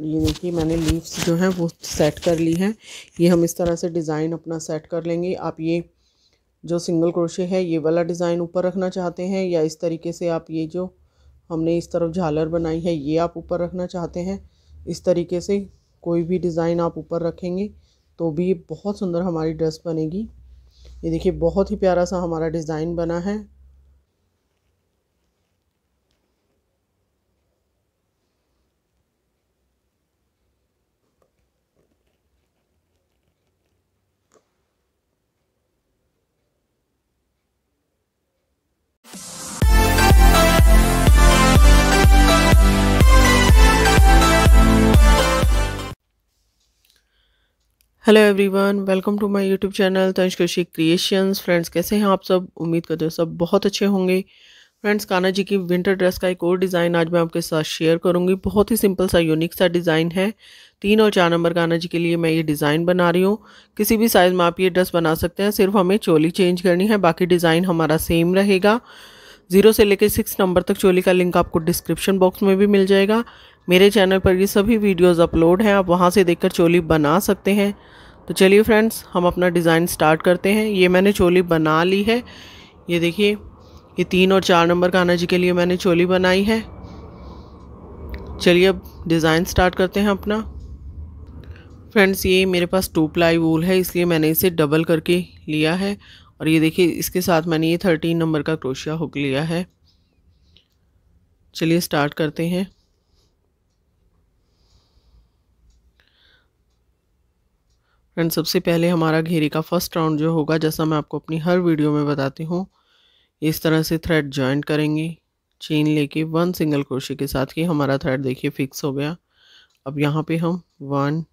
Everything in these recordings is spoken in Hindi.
ये देखिए मैंने लीव्स जो हैं वो सेट कर ली हैं ये हम इस तरह से डिज़ाइन अपना सेट कर लेंगे आप ये जो सिंगल क्रोशे है ये वाला डिज़ाइन ऊपर रखना चाहते हैं या इस तरीके से आप ये जो हमने इस तरफ झालर बनाई है ये आप ऊपर रखना चाहते हैं इस तरीके से कोई भी डिज़ाइन आप ऊपर रखेंगे तो भी बहुत सुंदर हमारी ड्रेस बनेगी ये देखिए बहुत ही प्यारा सा हमारा डिज़ाइन बना है hello everyone welcome to my YouTube channel तंश कशी क्रिएशंस फ्रेंड्स कैसे हैं आप सब उम्मीद करते हो सब बहुत अच्छे होंगे फ्रेंड्स काना जी की विंटर ड्रेस का एक और डिज़ाइन आज मैं आपके साथ शेयर करूंगी बहुत ही सिंपल सा यूनिक सा डिज़ाइन है तीन और चार नंबर काना जी के लिए मैं ये डिज़ाइन बना रही हूँ किसी भी साइज़ में आप ये ड्रेस बना सकते हैं सिर्फ हमें चोली चेंज करनी है बाकी डिज़ाइन हमारा सेम रहेगा जीरो से लेकर सिक्स नंबर तक चोली का लिंक आपको डिस्क्रिप्शन बॉक्स में भी मिल जाएगा मेरे चैनल पर ये सभी वीडियोस अपलोड हैं आप वहाँ से देखकर चोली बना सकते हैं तो चलिए फ्रेंड्स हम अपना डिज़ाइन स्टार्ट करते हैं ये मैंने चोली बना ली है ये देखिए ये तीन और चार नंबर कान्हा जी के लिए मैंने चोली बनाई है चलिए अब डिज़ाइन स्टार्ट करते हैं अपना फ्रेंड्स ये मेरे पास टू प्लाई वूल है इसलिए मैंने इसे डबल करके लिया है और ये देखिए इसके साथ मैंने ये थर्टीन नंबर का क्रोशिया हुक लिया है चलिए स्टार्ट करते हैं फ्रेंड सबसे पहले हमारा घेरे का फर्स्ट राउंड जो होगा जैसा मैं आपको अपनी हर वीडियो में बताती हूँ इस तरह से थ्रेड ज्वाइंट करेंगे चेन लेके वन सिंगल क्रोशे के साथ ही हमारा थ्रेड देखिए फिक्स हो गया अब यहाँ पे हम वन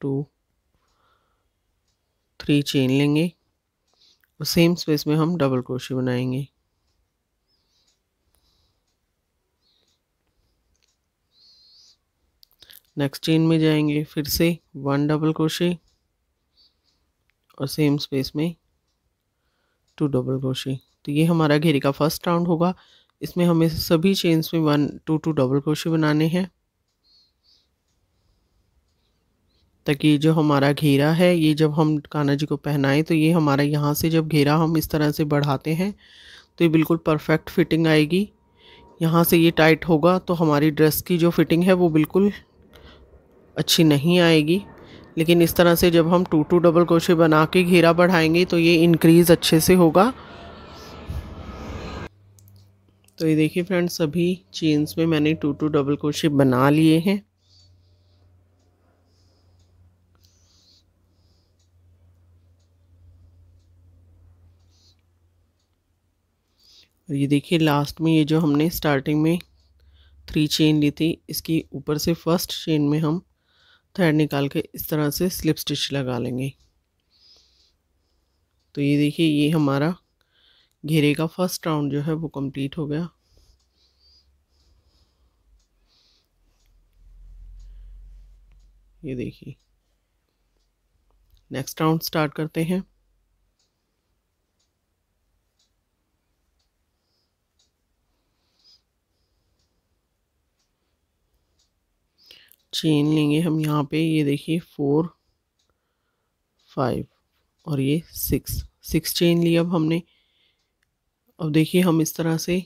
टू थ्री चेन लेंगे और सेम स्पेस में हम डबल क्रोशे बनाएंगे नेक्स्ट चेन में जाएंगे फिर से वन डबल क्रोशे और सेम स्पेस में टू डबल क्रोशे तो ये हमारा घेरे का फर्स्ट राउंड होगा इसमें हमें सभी चेन्स में one two two double crochet बनाने हैं ताकि जो हमारा घेरा है ये जब हम कान्हा जी को पहनाएं तो ये हमारा यहाँ से जब घेरा हम इस तरह से बढ़ाते हैं तो ये बिल्कुल परफेक्ट फिटिंग आएगी यहाँ से ये टाइट होगा तो हमारी ड्रेस की जो फिटिंग है वो बिल्कुल अच्छी नहीं आएगी लेकिन इस तरह से जब हम टू टू डबल क्रोशे बना के घेरा बढ़ाएंगे तो ये इंक्रीज़ अच्छे से होगा तो ये देखिए फ्रेंड्स सभी चेन्स में मैंने टू टू डबल क्रोशे बना लिए हैं ये देखिए लास्ट में ये जो हमने स्टार्टिंग में थ्री चेन ली थी इसकी ऊपर से फर्स्ट चेन में हम थ्रेड निकाल के इस तरह से स्लिप स्टिच लगा लेंगे तो ये देखिए ये हमारा घेरे का फर्स्ट राउंड जो है वो कंप्लीट हो गया ये देखिए नेक्स्ट राउंड स्टार्ट करते हैं चेन लेंगे हम यहाँ पे ये देखिए फोर फाइव और ये सिक्स सिक्स चेन ली अब हमने अब देखिए हम इस तरह से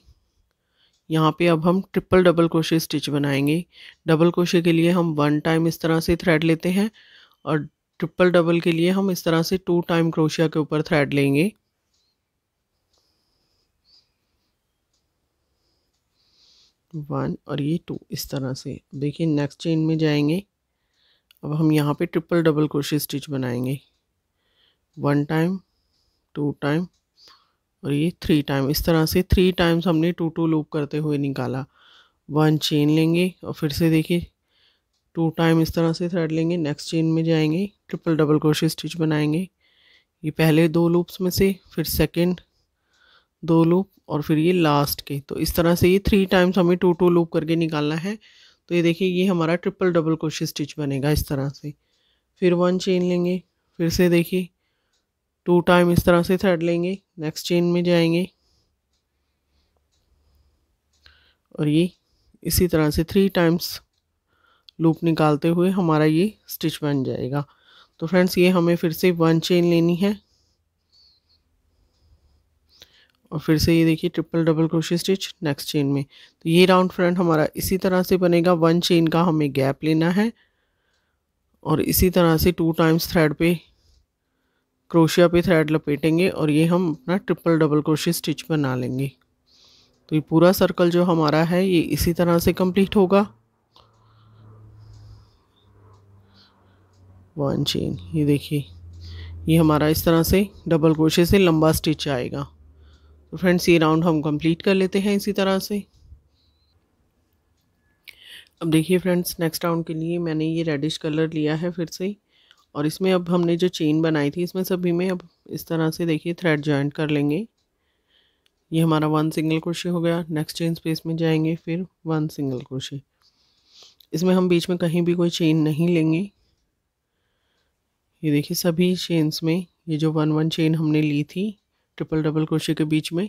यहाँ पे अब हम ट्रिपल डबल क्रोशे स्टिच बनाएंगे डबल क्रोशे के लिए हम वन टाइम इस तरह से थ्रेड लेते हैं और ट्रिपल डबल के लिए हम इस तरह से टू टाइम क्रोशिया के ऊपर थ्रेड लेंगे वन और ये टू इस तरह से देखिए नेक्स्ट चेन में जाएंगे अब हम यहाँ पे ट्रिपल डबल क्रोशे स्टिच बनाएंगे वन टाइम टू टाइम और ये थ्री टाइम इस तरह से थ्री टाइम्स हमने टू टू लूप करते हुए निकाला वन चेन लेंगे और फिर से देखिए टू टाइम इस तरह से थ्रेड लेंगे नेक्स्ट चेन में जाएंगे ट्रिपल डबल क्रोशे स्टिच बनाएंगे ये पहले दो लूप्स में से फिर सेकंड दो लूप और फिर ये लास्ट के तो इस तरह से ये थ्री टाइम्स हमें टू टू लूप करके निकालना है तो ये देखिए ये हमारा ट्रिपल डबल क्रोशे स्टिच बनेगा इस तरह से फिर वन चेन लेंगे फिर से देखिए टू टाइम इस तरह से थ्रेड लेंगे नेक्स्ट चेन में जाएंगे और ये इसी तरह से थ्री टाइम्स लूप निकालते हुए हमारा ये स्टिच बन जाएगा तो फ्रेंड्स ये हमें फिर से वन चेन लेनी है और फिर से ये देखिए triple double crochet stitch next chain में तो ये राउंड फ्रंट हमारा इसी तरह से बनेगा वन चेन का हमें गैप लेना है और इसी तरह से टू टाइम्स थ्रेड पे क्रोशिया पे थ्रेड लपेटेंगे और ये हम अपना ट्रिपल डबल क्रोशे स्टिच बना लेंगे तो ये पूरा सर्कल जो हमारा है ये इसी तरह से कंप्लीट होगा वन चेन ये देखिए ये हमारा इस तरह से डबल क्रोशे से लंबा स्टिच आएगा तो फ्रेंड्स ये राउंड हम कंप्लीट कर लेते हैं इसी तरह से अब देखिए फ्रेंड्स नेक्स्ट राउंड के लिए मैंने ये रेडिश कलर लिया है फिर से और इसमें अब हमने जो चेन बनाई थी इसमें सभी में अब इस तरह से देखिए थ्रेड जॉइंट कर लेंगे ये हमारा वन सिंगल क्रोशे हो गया नेक्स्ट चेन स्पेस में जाएंगे फिर वन सिंगल क्रोशे इसमें हम बीच में कहीं भी कोई चेन नहीं लेंगे ये देखिए सभी चेन्स में ये जो वन वन चेन हमने ली थी ट्रिपल डबल क्रोशे के बीच में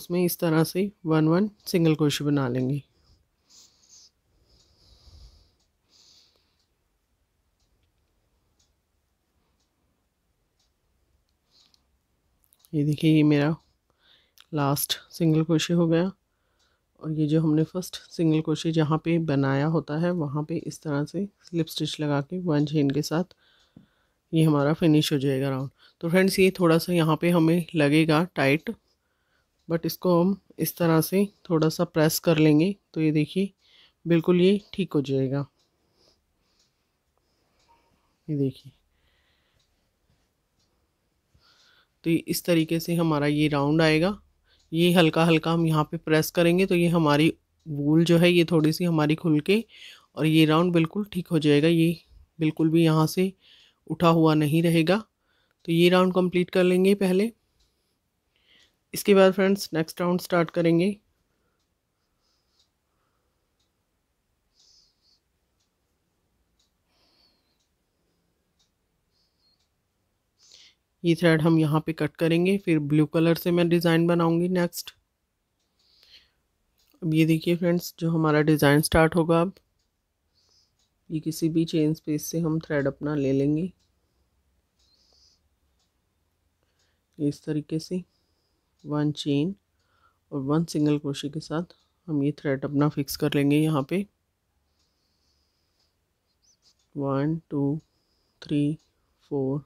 उसमें इस तरह से वन वन सिंगल क्रोशे बना लेंगे ये देखिए ये मेरा लास्ट सिंगल क्रोशे हो गया और ये जो हमने फर्स्ट सिंगल क्रोशे जहाँ पे बनाया होता है वहाँ पे इस तरह से स्लिप स्टिच लगा के वन चेन के साथ ये हमारा फिनिश हो जाएगा राउंड तो फ्रेंड्स ये थोड़ा सा यहाँ पे हमें लगेगा टाइट बट इसको हम इस तरह से थोड़ा सा प्रेस कर लेंगे तो ये देखिए बिल्कुल ये ठीक हो जाएगा ये देखिए तो इस तरीके से हमारा ये राउंड आएगा ये हल्का हल्का हम यहाँ पे प्रेस करेंगे तो ये हमारी वूल जो है ये थोड़ी सी हमारी खुल के और ये राउंड बिल्कुल ठीक हो जाएगा ये बिल्कुल भी यहाँ से उठा हुआ नहीं रहेगा तो ये राउंड कंप्लीट कर लेंगे पहले इसके बाद फ्रेंड्स नेक्स्ट राउंड स्टार्ट करेंगे ये थ्रेड हम यहाँ पे कट करेंगे फिर ब्लू कलर से मैं डिज़ाइन बनाऊंगी नेक्स्ट अब ये देखिए फ्रेंड्स जो हमारा डिज़ाइन स्टार्ट होगा अब ये किसी भी चेन स्पेस से हम थ्रेड अपना ले लेंगे इस तरीके से वन चेन और वन सिंगल क्रोशे के साथ हम ये थ्रेड अपना फिक्स कर लेंगे यहाँ पे वन टू थ्री फोर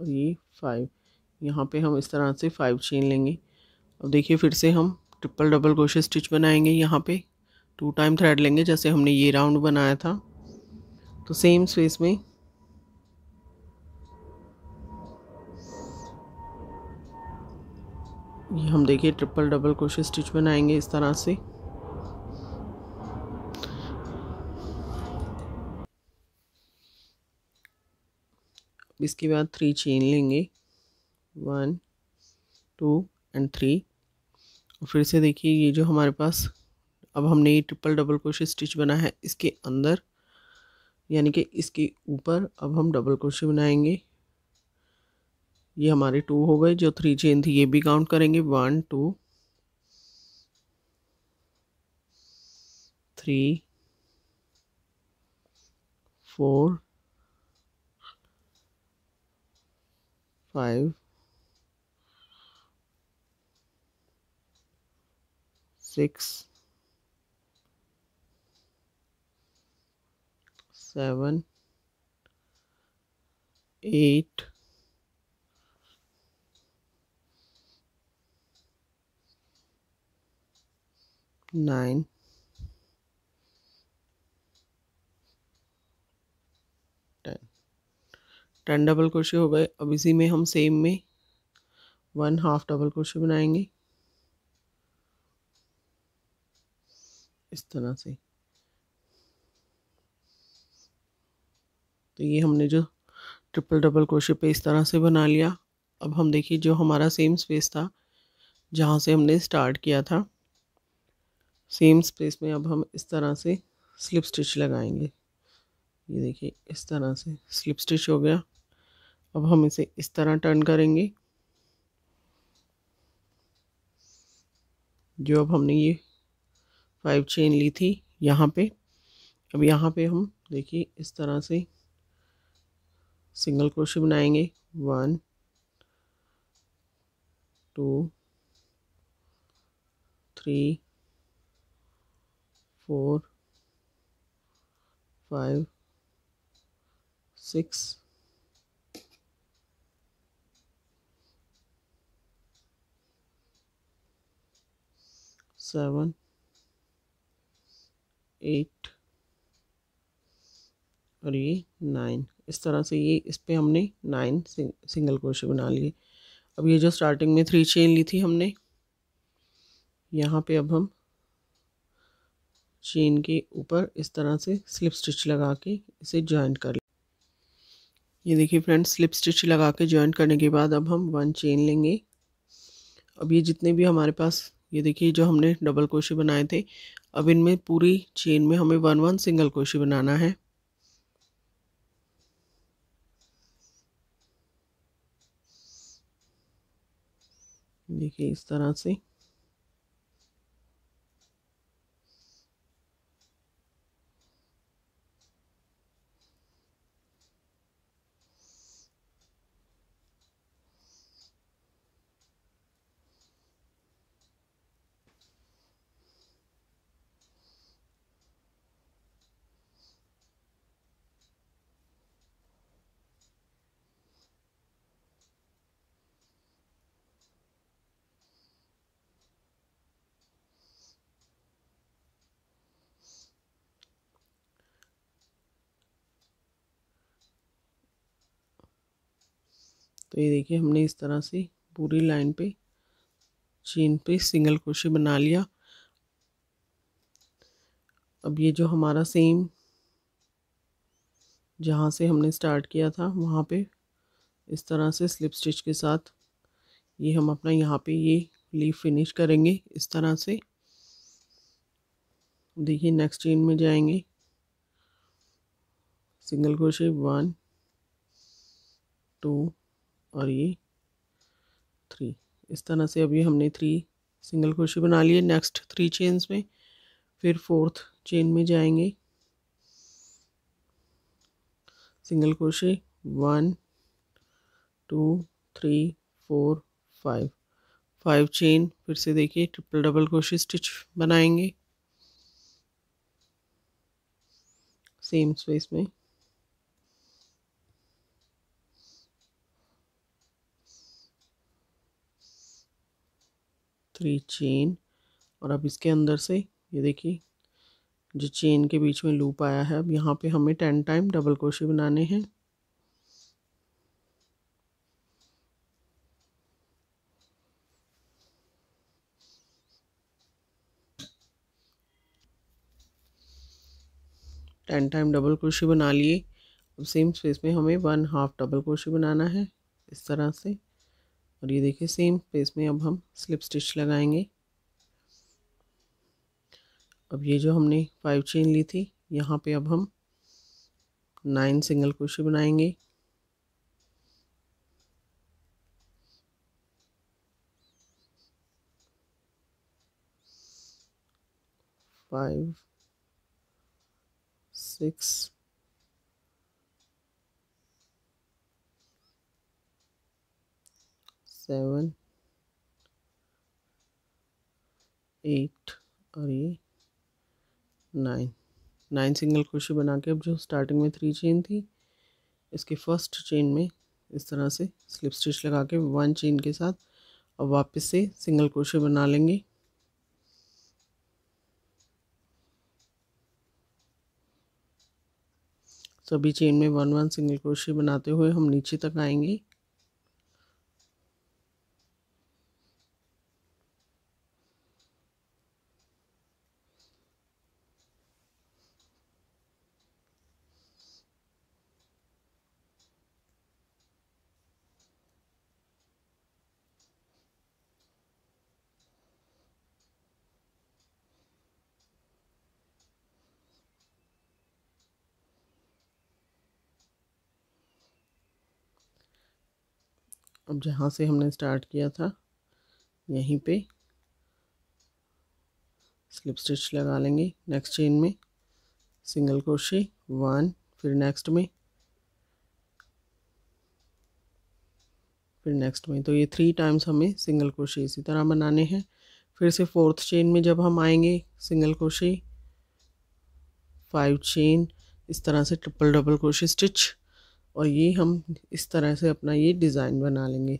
और ये फाइव यहाँ पे हम इस तरह से फाइव चेन लेंगे अब देखिए फिर से हम ट्रिपल डबल क्रोशे स्टिच बनाएंगे यहाँ पे टू टाइम थ्रेड लेंगे जैसे हमने ये राउंड बनाया था तो सेम स्पेस में ये हम देखिए ट्रिपल डबल क्रोशे स्टिच बनाएंगे इस तरह से इसके बाद थ्री चेन लेंगे वन टू एंड थ्री फिर से देखिए ये जो हमारे पास अब हमने ये ट्रिपल डबल क्रोशी स्टिच बना है इसके अंदर यानी कि इसके ऊपर अब हम डबल क्रोशी बनाएंगे ये हमारे टू हो गए जो थ्री चेन थी ये भी काउंट करेंगे one two three four five six seven eight nine ten double crochet हो गए अब इसी में हम सेम में वन हाफ डबल क्रोशे बनाएंगे इस तरह से तो ये हमने जो ट्रिपल डबल क्रोशे पे इस तरह से बना लिया अब हम देखिए जो हमारा सेम स्पेस था जहाँ से हमने स्टार्ट किया था सेम स्पेस में अब हम इस तरह से स्लिप स्टिच लगाएंगे ये देखिए इस तरह से स्लिप स्टिच हो गया अब हम इसे इस तरह टर्न करेंगे जो अब हमने ये फाइव चेन ली थी यहाँ पे अब यहाँ पे हम देखिए इस तरह से सिंगल क्रोशे बनाएंगे one two three four five six seven eight और ये नाइन इस तरह से ये इस पर हमने नाइन सिंगल क्रोशे बना लिए अब ये जो स्टार्टिंग में थ्री चेन ली थी हमने यहाँ पे अब हम चेन के ऊपर इस तरह से स्लिप स्टिच लगा के इसे जॉइंट कर लें ये देखिए फ्रेंड्स स्लिप स्टिच लगा के जॉइंट करने के बाद अब हम वन चेन लेंगे अब ये जितने भी हमारे पास ये देखिए जो हमने डबल क्रोशे बनाए थे अब इनमें पूरी चेन में हमें वन वन सिंगल क्रोशे बनाना है देखिए इस तरह से तो ये देखिए हमने इस तरह से पूरी लाइन पे चेन पे सिंगल क्रोशे बना लिया अब ये जो हमारा सेम जहाँ से हमने स्टार्ट किया था वहाँ पे इस तरह से स्लिप स्टिच के साथ ये हम अपना यहाँ पे ये लीफ फिनिश करेंगे इस तरह से देखिए नेक्स्ट चेन में जाएंगे सिंगल क्रोशे वन टू और ये थ्री इस तरह से अभी हमने थ्री सिंगल क्रोशे बना लिए नेक्स्ट थ्री चेन्स में फिर फोर्थ चेन में जाएंगे single crochet one two three four five five chain फिर से देखिए ट्रिपल डबल क्रोशे स्टिच बनाएंगे सेम स्पेस में थ्री चेन और अब इसके अंदर से ये देखिए जो चेन के बीच में लूप आया है अब यहाँ पे हमें टेन टाइम डबल क्रोशी बनाने हैं टेन टाइम डबल क्रोशी बना लिए अब सेम स्पेस में हमें वन हाफ डबल क्रोशी बनाना है इस तरह से और ये देखिए सेम प्लेस में अब हम स्लिप स्टिच लगाएंगे अब ये जो हमने फाइव चेन ली थी यहाँ पे अब हम नाइन सिंगल क्रोशे बनाएंगे फाइव सिक्स सेवन एट और ये नाइन नाइन सिंगल क्रोशे बना के अब जो स्टार्टिंग में थ्री चेन थी इसके फर्स्ट चेन में इस तरह से स्लिप स्टिच लगा के वन चेन के साथ और वापस से सिंगल क्रोशे बना लेंगे सभी चेन में वन वन सिंगल क्रोशे बनाते हुए हम नीचे तक आएंगे अब जहाँ से हमने स्टार्ट किया था यहीं पे स्लिप स्टिच लगा लेंगे नेक्स्ट चेन में सिंगल क्रोशे वन फिर नेक्स्ट में फिर नेक्स्ट में तो ये थ्री टाइम्स हमें सिंगल क्रोशे इसी तरह बनाने हैं फिर से फोर्थ चेन में जब हम आएंगे सिंगल क्रोशे फाइव चेन इस तरह से ट्रिपल डबल क्रोशे स्टिच और ये हम इस तरह से अपना ये डिज़ाइन बना लेंगे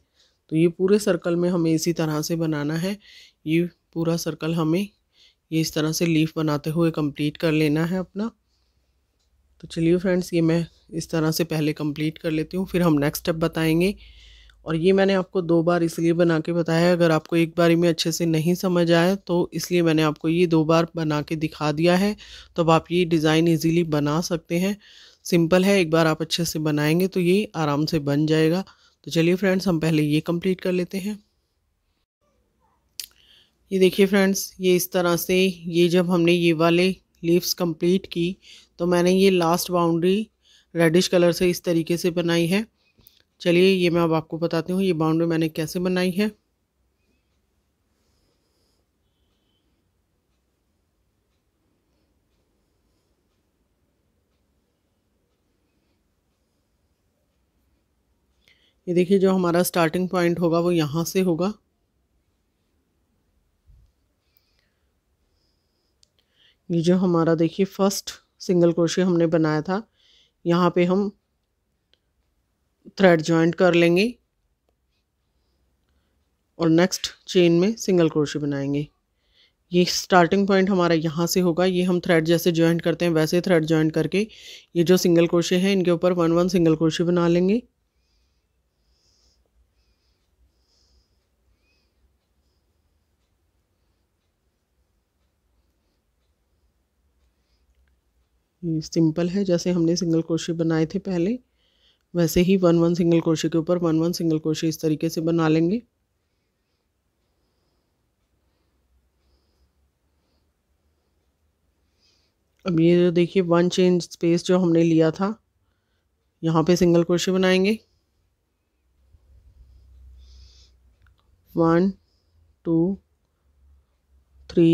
तो ये पूरे सर्कल में हमें इसी तरह से बनाना है ये पूरा सर्कल हमें ये इस तरह से लीफ बनाते हुए कंप्लीट कर लेना है अपना तो चलिए फ्रेंड्स ये मैं इस तरह से पहले कंप्लीट कर लेती हूँ फिर हम नेक्स्ट स्टेप बताएंगे और ये मैंने आपको दो बार इसलिए बना के बताया अगर आपको एक बार में अच्छे से नहीं समझ आए तो इसलिए मैंने आपको ये दो बार बना के दिखा दिया है तो आप ये डिज़ाइन ईजीली बना सकते हैं सिंपल है एक बार आप अच्छे से बनाएंगे तो ये आराम से बन जाएगा तो चलिए फ्रेंड्स हम पहले ये कंप्लीट कर लेते हैं ये देखिए फ्रेंड्स ये इस तरह से ये जब हमने ये वाले लीव्स कंप्लीट की तो मैंने ये लास्ट बाउंड्री रेडिश कलर से इस तरीके से बनाई है चलिए ये मैं अब आपको बताती हूँ ये बाउंड्री मैंने कैसे बनाई है ये देखिए जो हमारा स्टार्टिंग पॉइंट होगा वो यहाँ से होगा ये जो हमारा देखिए फर्स्ट सिंगल क्रोशिया हमने बनाया था यहाँ पे हम थ्रेड जॉइंट कर लेंगे और नेक्स्ट चेन में सिंगल क्रोशी बनाएंगे ये स्टार्टिंग पॉइंट हमारा यहाँ से होगा ये हम थ्रेड जैसे जॉइंट करते हैं वैसे थ्रेड जॉइंट करके ये जो सिंगल क्रोशे हैं इनके ऊपर वन वन सिंगल क्रोशी बना लेंगे सिंपल है जैसे हमने सिंगल क्रोशी बनाए थे पहले वैसे ही वन वन सिंगल क्रोशी के ऊपर वन वन सिंगल क्रोशी इस तरीके से बना लेंगे अब ये देखिए वन चेंज स्पेस जो हमने लिया था यहाँ पे सिंगल क्रोशी बनाएंगे one two three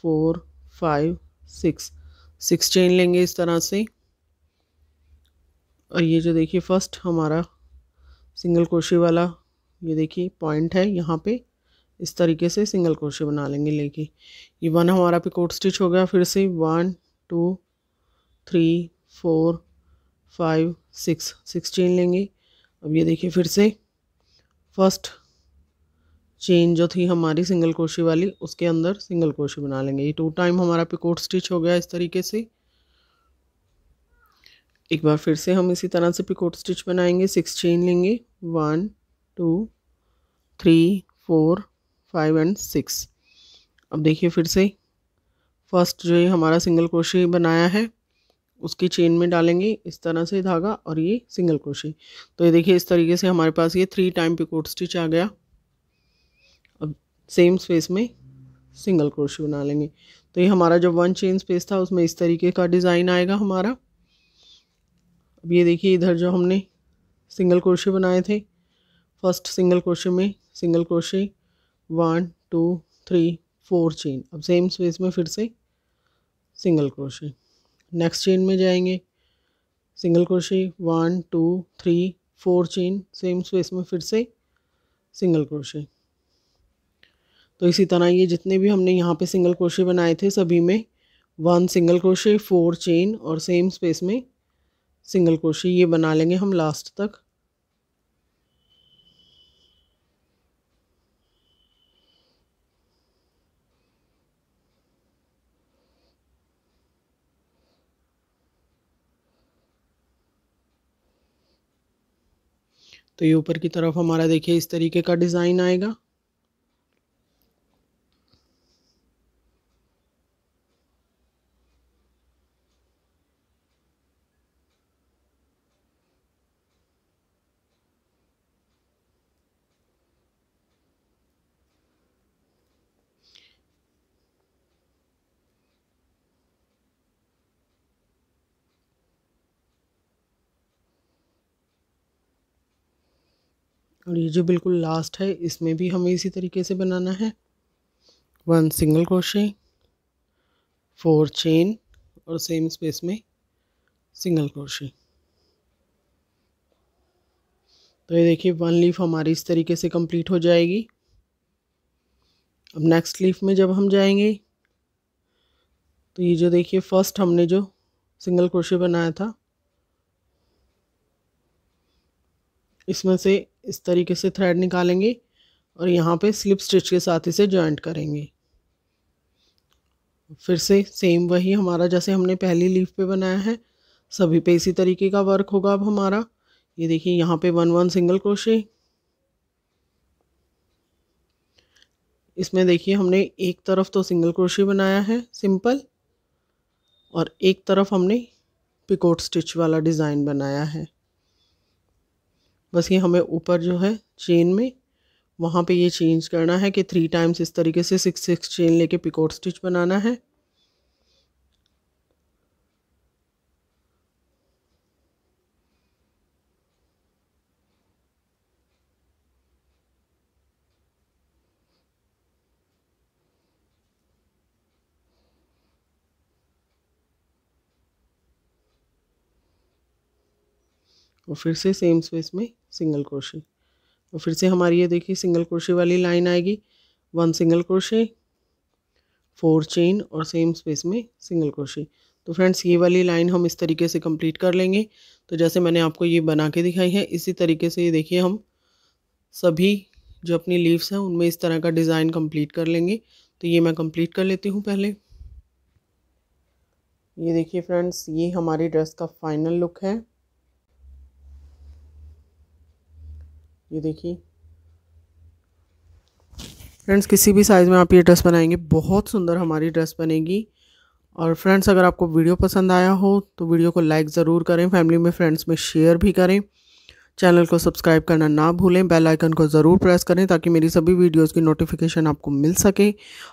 four five six six chain लेंगे इस तरह से और ये जो देखिए फर्स्ट हमारा सिंगल क्रोशी वाला ये देखिए पॉइंट है यहाँ पे इस तरीके से सिंगल क्रोशी बना लेंगे लेके ये वन हमारा पे कोट स्टिच हो गया फिर से one two three four five six six chain लेंगे अब ये देखिए फिर से फर्स्ट चेन जो थी हमारी सिंगल क्रोशी वाली उसके अंदर सिंगल क्रोशी बना लेंगे ये टू टाइम हमारा पिकोट स्टिच हो गया इस तरीके से एक बार फिर से हम इसी तरह से पिकोट स्टिच बनाएंगे सिक्स चेन लेंगे one two three four five and six अब देखिए फिर से फर्स्ट जो ये हमारा सिंगल क्रोशी बनाया है उसकी चेन में डालेंगे इस तरह से धागा और ये सिंगल क्रोशी तो ये देखिए इस तरीके से हमारे पास ये थ्री टाइम पिकोट स्टिच आ गया सेम स्पेस में सिंगल क्रोशे बना लेंगे तो ये हमारा जो वन चेन स्पेस था उसमें इस तरीके का डिज़ाइन आएगा हमारा अब ये देखिए इधर जो हमने सिंगल क्रोशे बनाए थे फर्स्ट सिंगल क्रोशे में single crochet one two three four chain अब सेम स्पेस में फिर से सिंगल क्रोशे नेक्स्ट चेन में जाएंगे single crochet one two three four chain same space में फिर से सिंगल क्रोशे तो इसी तरह ये जितने भी हमने यहाँ पे सिंगल क्रोशे बनाए थे सभी में one single crochet four chain और सेम स्पेस में सिंगल क्रोशे ये बना लेंगे हम लास्ट तक तो ये ऊपर की तरफ हमारा देखिए इस तरीके का डिज़ाइन आएगा और ये जो बिल्कुल लास्ट है इसमें भी हमें इसी तरीके से बनाना है one single crochet four chain और सेम स्पेस में सिंगल क्रोशे तो ये देखिए वन लीफ हमारी इस तरीके से कंप्लीट हो जाएगी अब नेक्स्ट लीफ में जब हम जाएंगे तो ये जो देखिए फर्स्ट हमने जो सिंगल क्रोशे बनाया था इसमें से इस तरीके से थ्रेड निकालेंगे और यहाँ पे स्लिप स्टिच के साथ इसे जॉइंट करेंगे फिर से सेम वही हमारा जैसे हमने पहली लीफ पे बनाया है सभी पे इसी तरीके का वर्क होगा अब हमारा ये देखिए यहाँ पे वन वन सिंगल क्रोशे इसमें देखिए हमने एक तरफ तो सिंगल क्रोशे बनाया है सिंपल और एक तरफ हमने पिकोट स्टिच वाला डिज़ाइन बनाया है बस ये हमें ऊपर जो है चेन में वहाँ पे ये चेंज करना है कि थ्री टाइम्स इस तरीके से सिक्स सिक्स चेन लेके पिकोट स्टिच बनाना है और फिर से सेम स्पेस में सिंगल क्रोशे और फिर से हमारी ये देखिए सिंगल क्रोशे वाली लाइन आएगी one single crochet four chain और सेम स्पेस में सिंगल क्रोशे तो फ्रेंड्स ये वाली लाइन हम इस तरीके से कंप्लीट कर लेंगे तो जैसे मैंने आपको ये बना के दिखाई है इसी तरीके से ये देखिए हम सभी जो अपनी लीव्स हैं उनमें इस तरह का डिज़ाइन कंप्लीट कर लेंगे तो ये मैं कंप्लीट कर लेती हूँ पहले ये देखिए फ्रेंड्स ये हमारी ड्रेस का फाइनल लुक है ये देखिए फ्रेंड्स किसी भी साइज़ में आप ये ड्रेस बनाएंगे बहुत सुंदर हमारी ड्रेस बनेगी और फ्रेंड्स अगर आपको वीडियो पसंद आया हो तो वीडियो को लाइक ज़रूर करें फैमिली में फ्रेंड्स में शेयर भी करें चैनल को सब्सक्राइब करना ना भूलें बेल आइकन को ज़रूर प्रेस करें ताकि मेरी सभी वीडियोस की नोटिफिकेशन आपको मिल सके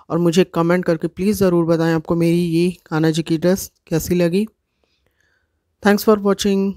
और मुझे कमेंट करके प्लीज़ ज़रूर बताएं आपको मेरी ये खाना जी की ड्रेस कैसी लगी थैंक्स फॉर वॉचिंग